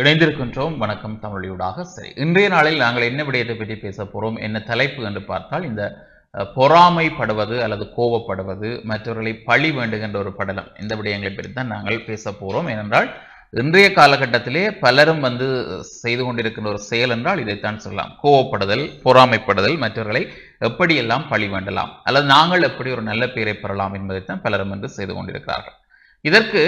இணைந்திருக்கின்றோம் வணக்கம் தமிழியூடாக சரி இன்றைய நாளில் நாங்கள் என்ன விடயத்தை பற்றி பேச போகிறோம் என்ன தலைப்பு என்று பார்த்தால் இந்த பொறாமைப்படுவது அல்லது கோவப்படுவது மற்றவர்களை பழி வேண்டுகின்ற ஒரு படலம் இந்த விடயங்களை பற்றி தான் நாங்கள் பேச போகிறோம் ஏனென்றால் இன்றைய காலகட்டத்திலே பலரும் வந்து செய்து கொண்டிருக்கின்ற ஒரு செயல் என்றால் இதைத்தான் சொல்லலாம் கோவப்படுதல் பொறாமைப்படுதல் மற்றவர்களை எப்படியெல்லாம் பழி வேண்டலாம் அல்லது நாங்கள் எப்படி ஒரு நல்ல பெயரை பெறலாம் என்பதைத்தான் பலரும் வந்து செய்து கொண்டிருக்கிறார்கள் இதற்கு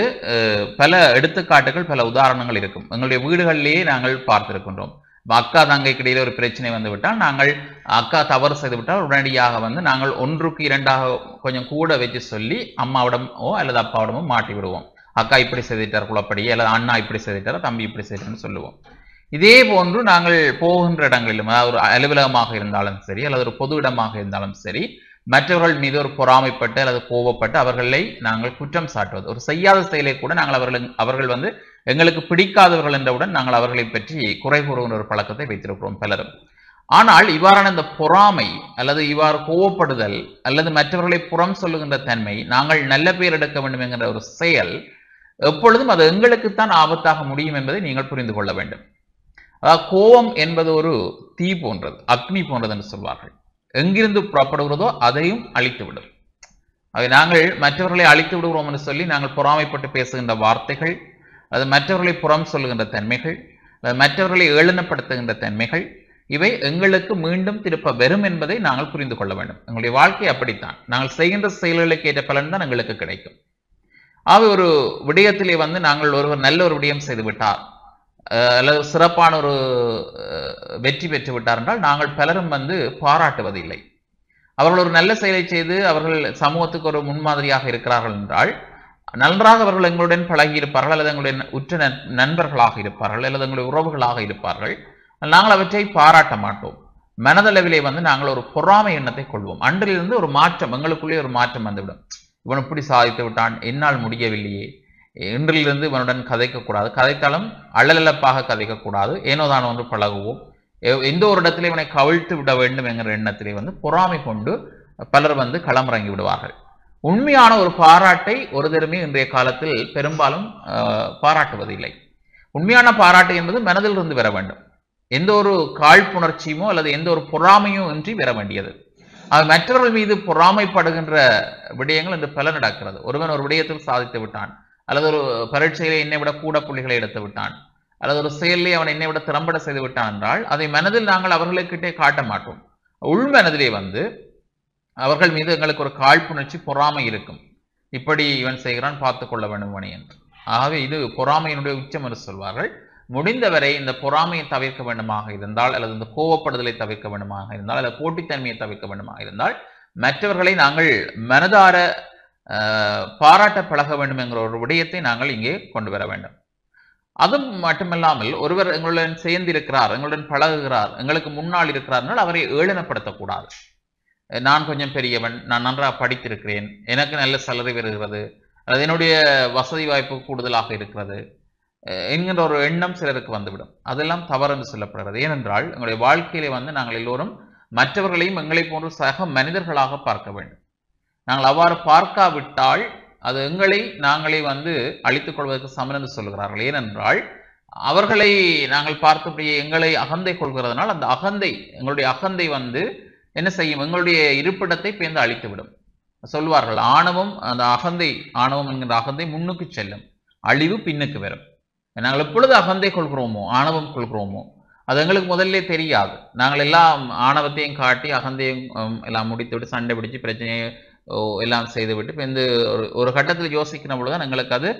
பல எடுத்துக்காட்டுகள் பல உதாரணங்கள் இருக்கும் எங்களுடைய வீடுகளிலேயே நாங்கள் பார்த்திருக்கின்றோம் அக்கா தங்கைக்கு இடையில ஒரு பிரச்சனை வந்துவிட்டால் நாங்கள் அக்கா தவறு செய்துவிட்டால் உடனடியாக வந்து நாங்கள் ஒன்றுக்கு இரண்டாக கொஞ்சம் கூட வச்சு சொல்லி அம்மாவிடமோ அல்லது அப்பாவிடமோ மாட்டி விடுவோம் அக்கா இப்படி செய்திட்டார் குழப்படி அல்லது அண்ணா இப்படி செய்திட்டார் தம்பி இப்படி செய்துட்டார்னு சொல்லுவோம் இதே போன்று நாங்கள் போகின்ற இடங்களிலும் அதாவது ஒரு அலுவலகமாக இருந்தாலும் சரி அல்லது ஒரு பொது இடமாக இருந்தாலும் சரி மற்றவர்கள் மீது ஒரு பொறாமைப்பட்டு அல்லது கோவப்பட்டு அவர்களை நாங்கள் குற்றம் சாட்டுவது ஒரு செய்யாத செயலை கூட நாங்கள் அவர்கள் அவர்கள் வந்து எங்களுக்கு பிடிக்காதவர்கள் என்றவுடன் நாங்கள் அவர்களை பற்றி குறை கூறுகிற ஒரு பழக்கத்தை வைத்திருக்கிறோம் பலரும் ஆனால் இவ்வாறான இந்த பொறாமை அல்லது இவ்வாறு கோவப்படுதல் அல்லது மற்றவர்களை புறம் சொல்லுகின்ற தன்மை நாங்கள் நல்ல பெயர் எடுக்க வேண்டும் என்கிற ஒரு செயல் எப்பொழுதும் அது எங்களுக்குத்தான் ஆபத்தாக முடியும் என்பதை நீங்கள் புரிந்து கொள்ள வேண்டும் அதாவது கோபம் என்பது ஒரு தீ போன்றது அக்னி போன்றது என்று சொல்வார்கள் எங்கிருந்து புறப்படுகிறதோ அதையும் அழித்து விடும் ஆக நாங்கள் மற்றவர்களை அழித்து விடுகிறோம் என்று சொல்லி நாங்கள் பொறாமைப்பட்டு பேசுகின்ற வார்த்தைகள் அது மற்றவர்களை புறம் சொல்லுகின்ற தன்மைகள் மற்றவர்களை ஏளனப்படுத்துகின்ற தன்மைகள் இவை எங்களுக்கு மீண்டும் திருப்ப வெறும் என்பதை நாங்கள் புரிந்து கொள்ள வேண்டும் எங்களுடைய வாழ்க்கை அப்படித்தான் நாங்கள் செய்கின்ற செயல்களுக்கு ஏற்ற பலன் தான் எங்களுக்கு கிடைக்கும் ஆகவே ஒரு விடயத்திலே வந்து நாங்கள் ஒருவர் நல்ல ஒரு விடயம் செய்துவிட்டார் அல்லது சிறப்பான ஒரு வெற்றி பெற்று விட்டார் என்றால் நாங்கள் பலரும் வந்து பாராட்டுவதில்லை அவர்கள் ஒரு நல்ல செயலை செய்து அவர்கள் சமூகத்துக்கு ஒரு முன்மாதிரியாக இருக்கிறார்கள் என்றால் நன்றாக அவர்கள் எங்களுடன் பழகி இருப்பார்கள் அல்லது எங்களுடைய உற்ற நண்பர்களாக இருப்பார்கள் அல்லது எங்களுடைய உறவுகளாக இருப்பார்கள் நாங்கள் அவற்றை பாராட்ட மாட்டோம் மனதளவிலே வந்து நாங்கள் ஒரு பொறாமை எண்ணத்தை கொள்வோம் அன்றிலிருந்து ஒரு மாற்றம் எங்களுக்குள்ளே ஒரு மாற்றம் வந்துவிடும் இவன் இப்படி சாதித்து விட்டான் என்னால் முடியவில்லையே இன்றிலிருந்து இவனுடன் கதைக்கக்கூடாது கதைத்தாலும் அழலப்பாக கதைக்கக்கூடாது ஏனோதான் ஒன்று பழகுவோம் எந்த ஒரு இடத்துல இவனை கவிழ்த்து விட வேண்டும் என்கிற எண்ணத்திலே வந்து பொறாமை கொண்டு பலர் வந்து களமிறங்கி விடுவார்கள் உண்மையான ஒரு பாராட்டை ஒரு தருமே இன்றைய காலத்தில் பெரும்பாலும் பாராட்டுவதில்லை உண்மையான பாராட்டு என்பது மனதில் இருந்து வர வேண்டும் எந்த ஒரு காழ்ப்புணர்ச்சியுமோ அல்லது எந்த ஒரு பொறாமையும் இன்றி வர வேண்டியது அது மற்றவர்கள் மீது பொறாமைப்படுகின்ற விடயங்கள் என்று பல நடக்கிறது ஒருவன் ஒரு விடயத்தில் சாதித்து விட்டான் அல்லது ஒரு பரீட்சையிலே என்னை விட கூட புள்ளிகளை எடுத்து விட்டான் அல்லது ஒரு செயலே அவன் என்னை விட திறம்பட செய்து விட்டான் என்றால் அதை மனதில் நாங்கள் அவர்களுக்கிட்டே காட்ட மாட்டோம் உள் மனதிலே வந்து அவர்கள் மீது எங்களுக்கு ஒரு காழ்ப்புணர்ச்சி பொறாமை இருக்கும் இப்படி இவன் செய்கிறான் பார்த்து கொள்ள வேண்டும் வேண்டுமணி என்று ஆகவே இது பொறாமையினுடைய உச்சம் என்று சொல்வார்கள் முடிந்தவரை இந்த பொறாமையை தவிர்க்க வேண்டுமாக இருந்தால் அல்லது இந்த கோவப்படுதலை தவிர்க்க வேண்டுமாக இருந்தால் அல்லது போட்டித்தன்மையை தவிர்க்க வேண்டுமாக இருந்தால் மற்றவர்களை நாங்கள் மனதார பாராட்ட பழக வேண்டும் என்கிற ஒரு விடயத்தை நாங்கள் இங்கே கொண்டு வர வேண்டும் அது மட்டுமில்லாமல் ஒருவர் எங்களுடன் சேர்ந்து இருக்கிறார் எங்களுடன் பழகுகிறார் எங்களுக்கு முன்னால் இருக்கிறார்னால் அவரை ஏளனப்படுத்தக்கூடாது நான் கொஞ்சம் பெரியவன் நான் நன்றாக படித்திருக்கிறேன் எனக்கு நல்ல சலரி வருகிறது அது என்னுடைய வசதி வாய்ப்பு கூடுதலாக இருக்கிறது என்கின்ற ஒரு எண்ணம் சிலருக்கு வந்துவிடும் அதெல்லாம் தவறு என்று சொல்லப்படுகிறது ஏனென்றால் எங்களுடைய வாழ்க்கையிலே வந்து நாங்கள் எல்லோரும் மற்றவர்களையும் எங்களை போன்று சக மனிதர்களாக பார்க்க வேண்டும் நாங்கள் அவ்வாறு பார்க்காவிட்டால் அது எங்களை நாங்களே வந்து அழித்துக் கொள்வதற்கு சமன் என்று சொல்கிறார்கள் ஏனென்றால் அவர்களை நாங்கள் பார்த்தபடியே எங்களை அகந்தை கொள்கிறதுனால் அந்த அகந்தை எங்களுடைய அகந்தை வந்து என்ன செய்யும் எங்களுடைய இருப்பிடத்தை பேர்ந்து அழித்துவிடும் சொல்வார்கள் ஆணவம் அந்த அகந்தை ஆணவம் என்கிற அகந்தை முன்னுக்கு செல்லும் அழிவு பின்னுக்கு வரும் நாங்கள் எப்பொழுது அகந்தை கொள்கிறோமோ ஆணவம் கொள்கிறோமோ அது எங்களுக்கு முதல்ல தெரியாது நாங்கள் எல்லாம் ஆணவத்தையும் காட்டி அகந்தையும் எல்லாம் முடித்து விட்டு சண்டை பிடிச்சி பிரச்சனையை எல்லாம் செய்துவிட்டு இப்போ இந்த ஒரு ஒரு கட்டத்தில் யோசிக்கிற பொழுதுதான் எங்களுக்கு அது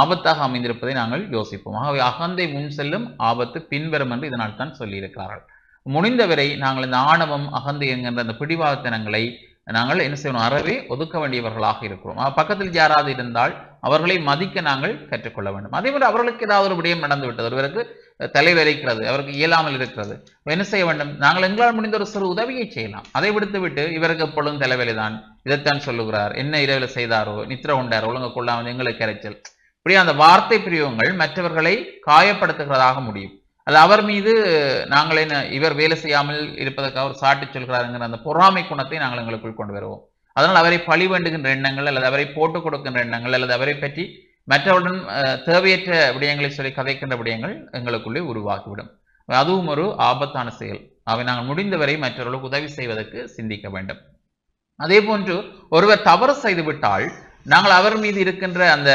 ஆபத்தாக அமைந்திருப்பதை நாங்கள் யோசிப்போம் ஆகவே அகந்தை முன் செல்லும் ஆபத்து பின்வரும் என்று இதனால் தான் சொல்லியிருக்கிறார்கள் முடிந்தவரை நாங்கள் இந்த ஆணவம் அகந்தை என்கின்ற அந்த பிடிவாதத்தனங்களை நாங்கள் என்ன செய்யணும் அறவே ஒதுக்க வேண்டியவர்களாக இருக்கிறோம் பக்கத்தில் யாராவது இருந்தால் அவர்களை மதிக்க நாங்கள் கற்றுக்கொள்ள வேண்டும் அதே போல அவர்களுக்கு ஏதாவது ஒரு விடயம் நடந்து விட்டது ஒருவருக்கு தலைவரைக்கிறது அவருக்கு இயலாமல் இருக்கிறது என்ன செய்ய வேண்டும் நாங்கள் எங்களால் முடிந்த ஒரு சிறு உதவியை செய்யலாம் அதை விடுத்துவிட்டு இவருக்கு எப்பொழுதும் தலைவலிதான் இதைத்தான் சொல்லுகிறார் என்ன இரவில் செய்தாரோ நித்திர உண்டாரோ ஒழுங்க கொள்ளாமல் எங்களுக்கு இறைச்சல் இப்படி அந்த வார்த்தை பிரியவங்கள் மற்றவர்களை காயப்படுத்துகிறதாக முடியும் அது அவர் மீது நாங்கள் என்ன இவர் வேலை செய்யாமல் இருப்பதற்காக அவர் சாட்டி சொல்கிறாருங்கிற அந்த பொறாமை குணத்தை நாங்கள் எங்களுக்குள் கொண்டு வருவோம் அதனால் அவரை பழி வேண்டுகின்ற எண்ணங்கள் அல்லது அவரை போட்டுக் கொடுக்கின்ற எண்ணங்கள் அல்லது அவரை பற்றி மற்றவுடன் தேவையற்ற விடயங்களை சொல்லி கதைக்கின்ற விடயங்கள் எங்களுக்குள்ளே உருவாக்கிவிடும் அதுவும் ஒரு ஆபத்தான செயல் அவை நாங்கள் முடிந்தவரை மற்றவர்களுக்கு உதவி செய்வதற்கு சிந்திக்க வேண்டும் அதே போன்று ஒருவர் தவறு செய்துவிட்டால் நாங்கள் அவர் மீது இருக்கின்ற அந்த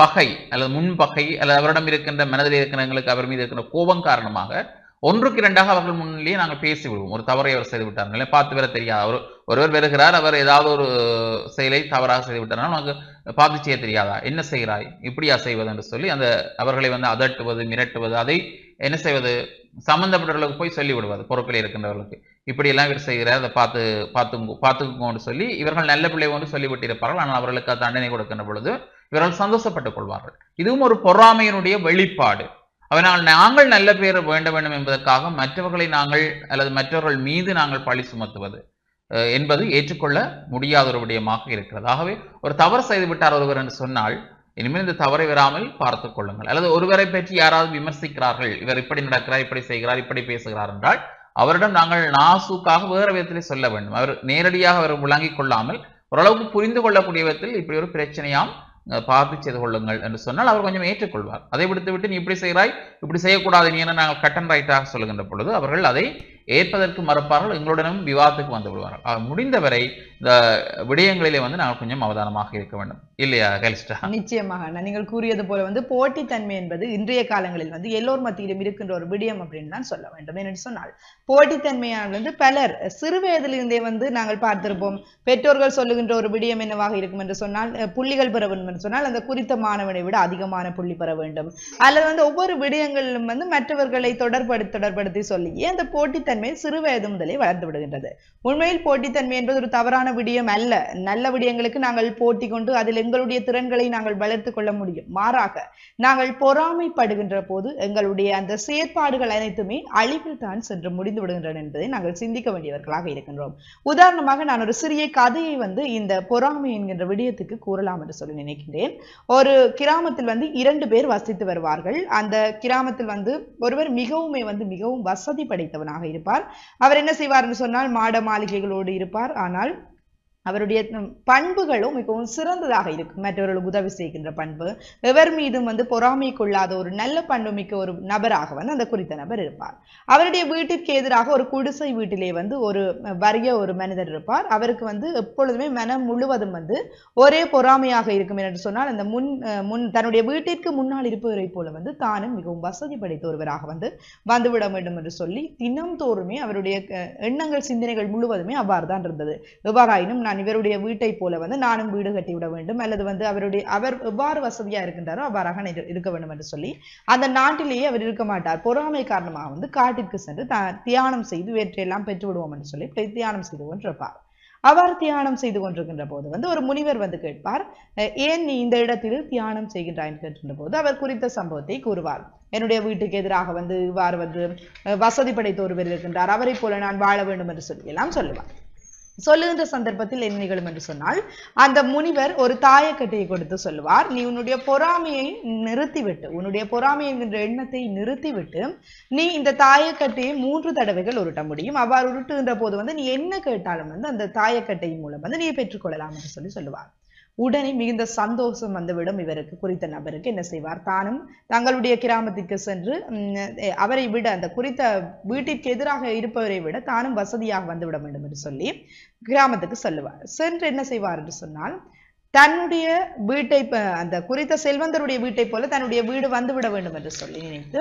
பகை அல்லது முன்பகை அல்லது அவரிடம் இருக்கின்ற மனதில் இருக்கிற எங்களுக்கு அவர் மீது இருக்கின்ற கோபம் காரணமாக ஒன்றுக்கு இரண்டாக அவர்கள் முன்னிலேயே நாங்கள் பேசி விடுவோம் ஒரு தவறை அவர் செய்து விட்டார்கள் பார்த்து வர தெரியாது அவர் ஒருவர் வருகிறார் அவர் ஏதாவது ஒரு செயலை தவறாக செய்து விட்டார்னால் நமக்கு பார்த்து செய்ய தெரியாதா என்ன செய்கிறாய் இப்படியா செய்வது என்று சொல்லி அந்த அவர்களை வந்து அதட்டுவது மிரட்டுவது அதை என்ன செய்வது சம்பந்தப்பட்டவர்களுக்கு போய் சொல்லி விடுவது பொறுப்பில் இருக்கின்றவர்களுக்கு இப்படியெல்லாம் இவர் செய்கிறார் அதை பார்த்து பார்த்து பார்த்துக்கோன்னு சொல்லி இவர்கள் நல்ல பிள்ளை ஒன்று சொல்லிவிட்டிருப்பார்கள் ஆனால் அவர்களுக்கு தண்டனை கொடுக்கின்ற பொழுது இவர்கள் சந்தோஷப்பட்டுக் கொள்வார்கள் இதுவும் ஒரு பொறாமையினுடைய வெளிப்பாடு அவனால் நாங்கள் நல்ல பேர் வேண்ட வேண்டும் என்பதற்காக மற்றவர்களை நாங்கள் அல்லது மற்றவர்கள் மீது நாங்கள் பழி சுமத்துவது என்பது ஏற்றுக்கொள்ள முடியாத ஒரு விடயமாக இருக்கிறது ஆகவே ஒரு தவறு செய்துவிட்டார் ஒருவர் என்று சொன்னால் இனிமேல் இந்த தவறை வராமல் பார்த்து கொள்ளுங்கள் அல்லது ஒருவரை பற்றி யாராவது விமர்சிக்கிறார்கள் இவர் இப்படி நடக்கிறார் இப்படி செய்கிறார் இப்படி பேசுகிறார் என்றால் அவரிடம் நாங்கள் நாசூக்காக வேறு விதத்திலே சொல்ல வேண்டும் அவர் நேரடியாக அவர் விளங்கிக் கொள்ளாமல் ஓரளவுக்கு புரிந்து கொள்ளக்கூடிய விதத்தில் இப்படி ஒரு பிரச்சனையாம் பார்த்து செய்து கொள்ளுங்கள் என்று சொன்னால் அவர் கொஞ்சம் ஏற்றுக்கொள்வார் அதை விடுத்து விட்டு நீ இப்படி செய்கிறாய் இப்படி செய்யக்கூடாது நீ என நாங்கள் கட்டன் ரைட்டாக சொல்லுகின்ற பொழுது அவர்கள் அதை ஏற்பதற்கு மறப்பார்கள் எங்களுடனும் விவாதத்துக்கு வந்து விடுவார்கள் முடிந்தவரை இந்த விடயங்களிலே வந்து நாங்கள் கொஞ்சம் அவதானமாக இருக்க வேண்டும் இல்லையா கலிஸ்டா நிச்சயமாக நீங்கள் கூறியது போல வந்து போட்டித்தன்மை என்பது இன்றைய காலங்களில் வந்து எல்லோர் மத்தியிலும் இருக்கின்ற ஒரு விடயம் அப்படின்னு தான் சொல்ல வேண்டும் என்று சொன்னால் போட்டித்தன்மையானது வந்து பலர் சிறு வயதிலிருந்தே வந்து நாங்கள் பார்த்திருப்போம் பெற்றோர்கள் சொல்லுகின்ற ஒரு விடயம் என்னவாக இருக்கும் என்று சொன்னால் புள்ளிகள் பெற வேண்டும் என்று சொன்னால் அந்த குறித்த மாணவனை விட அதிகமான புள்ளி பெற வேண்டும் அல்லது வந்து ஒவ்வொரு விடயங்களிலும் வந்து மற்றவர்களை தொடர்படு தொடர்படுத்தி சொல்லி அந்த போட்டித்தன்மை போட்டித்தன்மை சிறு வயது முதலே வளர்ந்து விடுகின்றது உண்மையில் போட்டித்தன்மை என்பது ஒரு தவறான விடயம் அல்ல நல்ல விடயங்களுக்கு நாங்கள் போட்டி கொண்டு அதில் எங்களுடைய திறன்களை நாங்கள் வளர்த்து கொள்ள முடியும் மாறாக நாங்கள் பொறாமைப்படுகின்ற போது எங்களுடைய அந்த செயற்பாடுகள் அனைத்துமே அழிவில் தான் சென்று முடிந்து விடுகின்றன என்பதை நாங்கள் சிந்திக்க வேண்டியவர்களாக இருக்கின்றோம் உதாரணமாக நான் ஒரு சிறிய கதையை வந்து இந்த பொறாமை என்கின்ற விடயத்துக்கு கூறலாம் என்று சொல்லி நினைக்கின்றேன் ஒரு கிராமத்தில் வந்து இரண்டு பேர் வசித்து வருவார்கள் அந்த கிராமத்தில் வந்து ஒருவர் மிகவுமே வந்து மிகவும் வசதி படைத்தவனாக இருப்பார் இருப்பார் அவர் என்ன செய்வார்னு சொன்னால் மாட மாளிகைகளோடு இருப்பார் ஆனால் அவருடைய பண்புகளும் மிகவும் சிறந்ததாக இருக்கும் மற்றவர்களுக்கு உதவி செய்கின்ற பண்பு எவர் மீதும் வந்து பொறாமை கொள்ளாத ஒரு நல்ல பண்பு மிக்க ஒரு நபராக வந்து அந்த குறித்த நபர் இருப்பார் அவருடைய வீட்டிற்கு எதிராக ஒரு குடிசை வீட்டிலே வந்து ஒரு வறிய ஒரு மனிதர் இருப்பார் அவருக்கு வந்து எப்பொழுதுமே மனம் முழுவதும் வந்து ஒரே பொறாமையாக இருக்கும் என்று சொன்னால் அந்த முன் முன் தன்னுடைய வீட்டிற்கு முன்னால் இருப்பவரை போல வந்து தானும் மிகவும் வசதி படைத்த ஒருவராக வந்து வந்துவிட வேண்டும் என்று சொல்லி தினம் தோறுமே அவருடைய எண்ணங்கள் சிந்தனைகள் முழுவதுமே அவ்வாறு தான் இருந்தது எவ்வாறாயினும் நான் இவருடைய வீட்டை போல வந்து நானும் வீடு கட்டி விட வேண்டும் அல்லது வந்து அவருடைய அவர் எவ்வாறு வசதியா இருக்கின்றாரோ அவ்வாறாக இருக்க வேண்டும் என்று சொல்லி அந்த நாட்டிலேயே அவர் இருக்க மாட்டார் பொறாமை காரணமாக வந்து காட்டிற்கு சென்று தியானம் செய்து வேற்றையெல்லாம் பெற்று விடுவோம் என்று சொல்லி தியானம் செய்து கொண்டிருப்பார் அவர் தியானம் செய்து கொண்டிருக்கின்ற போது வந்து ஒரு முனிவர் வந்து கேட்பார் ஏன் நீ இந்த இடத்தில் தியானம் செய்கின்றாய் கேட்கின்ற போது அவர் குறித்த சம்பவத்தை கூறுவார் என்னுடைய வீட்டுக்கு எதிராக வந்து இவ்வாறு வந்து வசதி படைத்த ஒருவர் இருக்கின்றார் அவரை போல நான் வாழ வேண்டும் என்று சொல்லி எல்லாம் சொல்லுவார் சொல்லுகின்ற சந்தர்ப்பத்தில் என்ன நிகழும் என்று சொன்னால் அந்த முனிவர் ஒரு தாயக்கட்டையை கொடுத்து சொல்லுவார் நீ உன்னுடைய பொறாமையை நிறுத்திவிட்டு உன்னுடைய பொறாமை என்கின்ற எண்ணத்தை நிறுத்திவிட்டு நீ இந்த தாயக்கட்டையை மூன்று தடவைகள் உருட்ட முடியும் அவ்வாறு உருட்டுகின்ற போது வந்து நீ என்ன கேட்டாலும் வந்து அந்த தாயக்கட்டை மூலம் வந்து நீ பெற்றுக்கொள்ளலாம் என்று சொல்லி சொல்லுவார் உடனே மிகுந்த சந்தோஷம் வந்துவிடும் இவருக்கு குறித்த நபருக்கு என்ன செய்வார் தானும் தங்களுடைய கிராமத்திற்கு சென்று அவரை விட அந்த குறித்த வீட்டிற்கு எதிராக இருப்பவரை விட தானும் வசதியாக வந்துவிட வேண்டும் என்று சொல்லி கிராமத்துக்கு செல்லுவார் சென்று என்ன செய்வார் என்று சொன்னால் தன்னுடைய வீட்டை அந்த குறித்த செல்வந்தருடைய வீட்டை போல தன்னுடைய வீடு வந்துவிட வேண்டும் என்று சொல்லி நினைத்து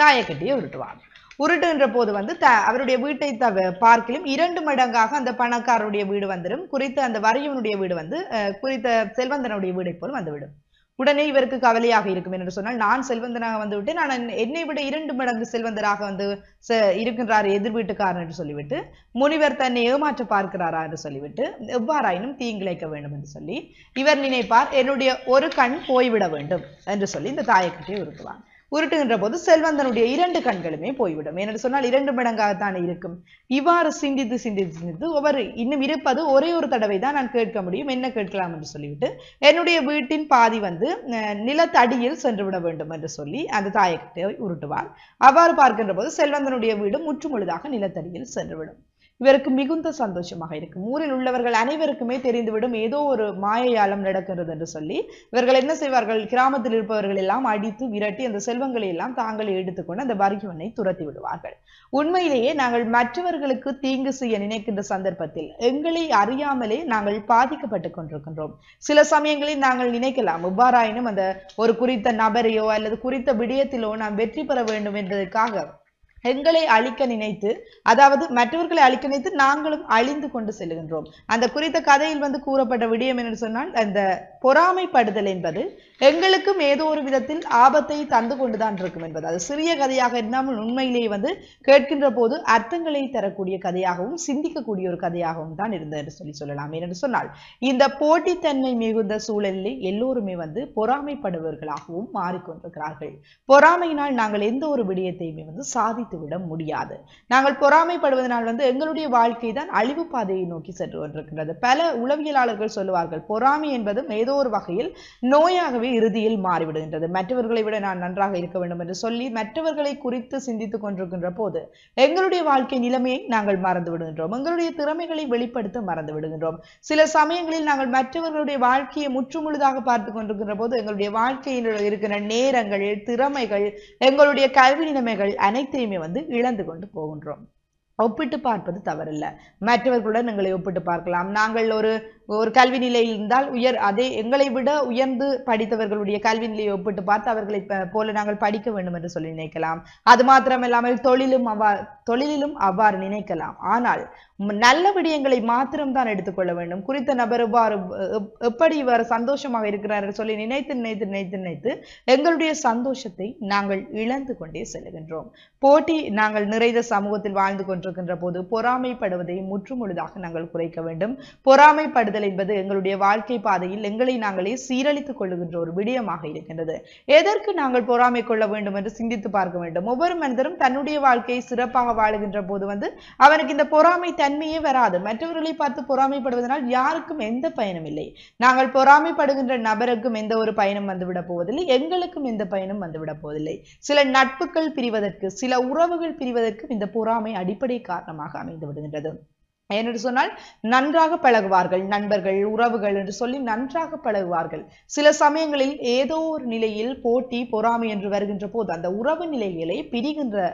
தாயை கட்டியை உருட்டுவார் உருட்டுகின்ற போது வந்து த அவருடைய வீட்டை தவ பார்க்கிலும் இரண்டு மடங்காக அந்த பணக்காரருடைய வீடு வந்துடும் குறித்த அந்த வரையவனுடைய வீடு வந்து குறித்த செல்வந்தனுடைய வீடை போல் வந்துவிடும் உடனே இவருக்கு கவலையாக இருக்கும் என்று சொன்னால் நான் செல்வந்தனாக வந்துவிட்டேன் நான் என்னை விட இரண்டு மடங்கு செல்வந்தராக வந்து இருக்கின்றார் எதிர் வீட்டுக்காரன் என்று சொல்லிவிட்டு முனிவர் தன்னை ஏமாற்ற பார்க்கிறாரா என்று சொல்லிவிட்டு எவ்வாறாயினும் தீங்கிழைக்க வேண்டும் என்று சொல்லி இவர் நினைப்பார் என்னுடைய ஒரு கண் போய்விட வேண்டும் என்று சொல்லி இந்த தாயக்கட்டை உருட்டுவான் உருட்டுகின்ற போது செல்வந்தனுடைய இரண்டு கண்களுமே போய்விடும் என்று சொன்னால் இரண்டு மடங்காகத்தான் இருக்கும் இவ்வாறு சிந்தித்து சிந்தித்து சிந்தித்து ஒவ்வொரு இன்னும் இருப்பது ஒரே ஒரு தடவை தான் நான் கேட்க முடியும் என்ன கேட்கலாம் என்று சொல்லிவிட்டு என்னுடைய வீட்டின் பாதி வந்து நிலத்தடியில் சென்று விட வேண்டும் என்று சொல்லி அந்த தாயக்கத்தை உருட்டுவார் அவ்வாறு பார்க்கின்ற போது செல்வந்தனுடைய வீடு முற்றுமுழுதாக நிலத்தடியில் சென்றுவிடும் இவருக்கு மிகுந்த சந்தோஷமாக இருக்கும் ஊரில் உள்ளவர்கள் அனைவருக்குமே தெரிந்துவிடும் ஏதோ ஒரு மாயையாலம் நடக்கிறது என்று சொல்லி இவர்கள் என்ன செய்வார்கள் கிராமத்தில் இருப்பவர்கள் எல்லாம் அடித்து விரட்டி அந்த செல்வங்களை எல்லாம் தாங்களே எடுத்துக்கொண்டு அந்த வரிகவனை துரத்தி விடுவார்கள் உண்மையிலேயே நாங்கள் மற்றவர்களுக்கு தீங்கு செய்ய நினைக்கின்ற சந்தர்ப்பத்தில் எங்களை அறியாமலே நாங்கள் பாதிக்கப்பட்டு கொண்டிருக்கின்றோம் சில சமயங்களில் நாங்கள் நினைக்கலாம் எவ்வாறாயினும் அந்த ஒரு குறித்த நபரையோ அல்லது குறித்த விடயத்திலோ நாம் வெற்றி பெற வேண்டும் என்பதற்காக எங்களை அழிக்க நினைத்து அதாவது மற்றவர்களை அழிக்க நினைத்து நாங்களும் அழிந்து கொண்டு செல்கின்றோம் அந்த குறித்த கதையில் வந்து கூறப்பட்ட விடியம் என்று சொன்னால் அந்த பொறாமைப்படுதல் என்பது எங்களுக்கும் ஏதோ ஒரு விதத்தில் ஆபத்தை தந்து கொண்டுதான் இருக்கும் என்பது அது சிறிய கதையாக இருந்தாமல் உண்மையிலேயே வந்து கேட்கின்ற போது அர்த்தங்களை தரக்கூடிய கதையாகவும் சிந்திக்கக்கூடிய ஒரு கதையாகவும் தான் இருந்தது என்று சொல்லி சொல்லலாம் என்று சொன்னால் இந்த போட்டித்தன்மை மிகுந்த சூழலில் எல்லோருமே வந்து பொறாமைப்படுபவர்களாகவும் மாறிக்கொண்டிருக்கிறார்கள் பொறாமையினால் நாங்கள் எந்த ஒரு விடயத்தையுமே வந்து சாதித்து விட முடியாது நாங்கள் பொறாமைப்படுவதனால் வந்து எங்களுடைய வாழ்க்கை தான் அழிவு பாதையை நோக்கி சென்று கொண்டிருக்கின்றது பல உளவியலாளர்கள் சொல்லுவார்கள் பொறாமை என்பதும் ஏதோ ஒரு வகையில் நோயாகவே இறுதியில் மாறிவிடுகின்றது மற்றவர்களை விட நான் நன்றாக இருக்க வேண்டும் என்று சொல்லி மற்றவர்களை குறித்து சிந்தித்துக் கொண்டிருக்கின்ற போது எங்களுடைய வாழ்க்கை நிலைமையை நாங்கள் மறந்து விடுகின்றோம் எங்களுடைய திறமைகளை வெளிப்படுத்த மறந்து விடுகின்றோம் சில சமயங்களில் நாங்கள் மற்றவர்களுடைய வாழ்க்கையை முற்றுமுழுதாக பார்த்துக் கொண்டிருக்கின்ற போது எங்களுடைய வாழ்க்கையில் இருக்கிற நேரங்கள் திறமைகள் எங்களுடைய கல்வி நிலைமைகள் அனைத்தையுமே வந்து இழந்து கொண்டு போகின்றோம் ஒப்பிட்டு பார்ப்பது தவறில்லை மற்றவர்களுடன் எங்களை ஒப்பிட்டு பார்க்கலாம் நாங்கள் ஒரு ஒரு கல்வி நிலையில் இருந்தால் உயர் அதே எங்களை விட உயர்ந்து படித்தவர்களுடைய கல்வி நிலையை ஒப்பிட்டு பார்த்து அவர்களை போல நாங்கள் படிக்க வேண்டும் என்று சொல்லி நினைக்கலாம் அது மாத்திரமில்லாமல் தொழிலும் அவ்வா தொழிலிலும் அவ்வாறு நினைக்கலாம் ஆனால் நல்ல விடயங்களை மாத்திரம்தான் எடுத்துக்கொள்ள வேண்டும் குறித்த நபர் இவ்வாறு எப்படி இவர் சந்தோஷமாக இருக்கிறார் சொல்லி நினைத்து நினைத்து நினைத்து நினைத்து எங்களுடைய சந்தோஷத்தை நாங்கள் இழந்து கொண்டே செல்கின்றோம் போட்டி நாங்கள் நிறைந்த சமூகத்தில் வாழ்ந்து கொண்டிருக்கின்ற போது பொறாமைப்படுவதை முற்றுமுழுதாக நாங்கள் குறைக்க வேண்டும் பொறாமைப்படுதல் என்பது எங்களுடைய வாழ்க்கை பாதையில் எங்களை நாங்களே சீரழித்துக் கொள்ளுகின்ற ஒரு விடயமாக இருக்கின்றது எதற்கு நாங்கள் பொறாமை கொள்ள வேண்டும் என்று சிந்தித்து பார்க்க வேண்டும் ஒவ்வொரு மனிதரும் தன்னுடைய வாழ்க்கையை சிறப்பாக வாழுகின்ற போது வந்து அவனுக்கு இந்த பொறாமை தன்மையே வராது மற்றவர்களை பார்த்து பொறாமைப்படுவதனால் யாருக்கும் எந்த பயனும் இல்லை நாங்கள் பொறாமைப்படுகின்ற நபருக்கும் எந்த ஒரு பயனும் வந்துவிட போவதில்லை எங்களுக்கும் எந்த பயனும் வந்துவிட போவதில்லை சில நட்புகள் பிரிவதற்கு சில உறவுகள் பிரிவதற்கும் இந்த பொறாமை அடிப்படை காரணமாக அமைந்து விடுகின்றது என்று சொன்னால் நன்றாக பழகுவார்கள் நண்பர்கள் உறவுகள் என்று சொல்லி நன்றாக பழகுவார்கள் சில சமயங்களில் ஏதோ ஒரு நிலையில் போட்டி பொறாமை என்று வருகின்ற போது அந்த உறவு நிலைகளை பிரிகின்ற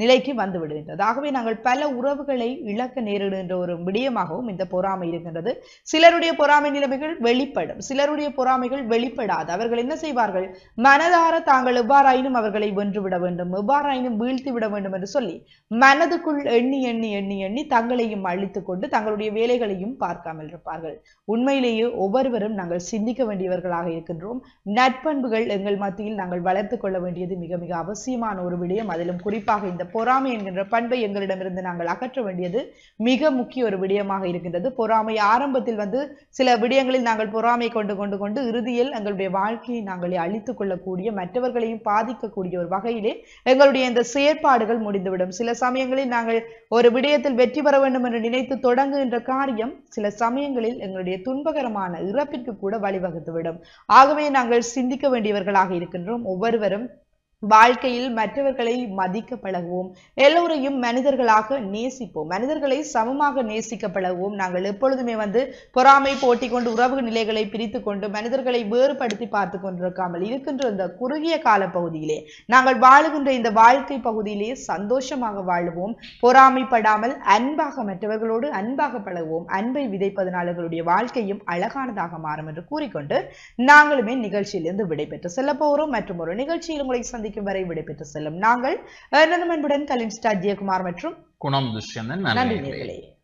நிலைக்கு வந்து விடுகின்றது ஆகவே நாங்கள் பல உறவுகளை இழக்க நேரிடுகின்ற ஒரு விடயமாகவும் இந்த பொறாமை இருக்கின்றது சிலருடைய பொறாமை நிலைமைகள் வெளிப்படும் சிலருடைய பொறாமைகள் வெளிப்படாது அவர்கள் என்ன செய்வார்கள் மனதார தாங்கள் எவ்வாறாயினும் அவர்களை வென்றுவிட வேண்டும் எவ்வாறாயினும் வீழ்த்தி விட வேண்டும் என்று சொல்லி மனதுக்குள் எண்ணி எண்ணி எண்ணி எண்ணி தங்களையும் அழித்து கொண்டு தங்களுடைய வேலைகளையும் பார்க்காமல் இருப்பார்கள் உண்மையிலேயே ஒவ்வொருவரும் நாங்கள் சிந்திக்க வேண்டியவர்களாக இருக்கின்றோம் நட்பண்புகள் எங்கள் மத்தியில் நாங்கள் வளர்த்து கொள்ள வேண்டியது மிக மிக அவசியமான ஒரு விடயம் அதிலும் குறிப்பாக இந்த பொறாமை என்கின்ற பண்பை எங்களிடமிருந்து நாங்கள் அகற்ற வேண்டியது மிக முக்கிய ஒரு விடயமாக இருக்கின்றது பொறாமை ஆரம்பத்தில் வந்து சில விடயங்களில் நாங்கள் பொறாமை கொண்டு கொண்டு கொண்டு இறுதியில் எங்களுடைய வாழ்க்கையை நாங்கள் அழித்துக் கொள்ளக்கூடிய மற்றவர்களையும் பாதிக்கக்கூடிய ஒரு வகையிலே எங்களுடைய இந்த செயற்பாடுகள் முடிந்துவிடும் சில சமயங்களில் நாங்கள் ஒரு விடயத்தில் வெற்றி பெற வேண்டும் என்று நினைத்து தொடங்குகின்ற காரியம் சில சமயங்களில் எங்களுடைய துன்பகரமான இறப்பிற்கு கூட வழிவகுத்துவிடும் ஆகவே நாங்கள் சிந்திக்க வேண்டியவர்களாக இருக்கின்றோம் ஒவ்வொருவரும் வாழ்க்கையில் மற்றவர்களை மதிக்க பழகுவோம் எல்லோரையும் மனிதர்களாக நேசிப்போம் மனிதர்களை சமமாக நேசிக்க பழகுவோம் நாங்கள் எப்பொழுதுமே வந்து பொறாமை போட்டி கொண்டு உறவு நிலைகளை பிரித்து கொண்டு மனிதர்களை வேறுபடுத்தி பார்த்து கொண்டிருக்காமல் இருக்கின்ற இந்த குறுகிய கால பகுதியிலே நாங்கள் வாழுகின்ற இந்த வாழ்க்கை பகுதியிலே சந்தோஷமாக வாழுவோம் பொறாமைப்படாமல் அன்பாக மற்றவர்களோடு அன்பாக பழகுவோம் அன்பை விதைப்பதனால் எங்களுடைய வாழ்க்கையும் அழகானதாக மாறும் என்று கூறிக்கொண்டு நாங்களுமே நிகழ்ச்சியிலிருந்து விடைபெற்று செல்ல போகிறோம் மற்றும் ஒரு நிகழ்ச்சியில் உங்களை சந்தி சந்திக்கும் வரை விடைபெற்று செல்லும் நாங்கள் அன்புடன் கலின் ஸ்டார் ஜெயக்குமார் மற்றும் குணம் துஷ்யந்தன் நன்றி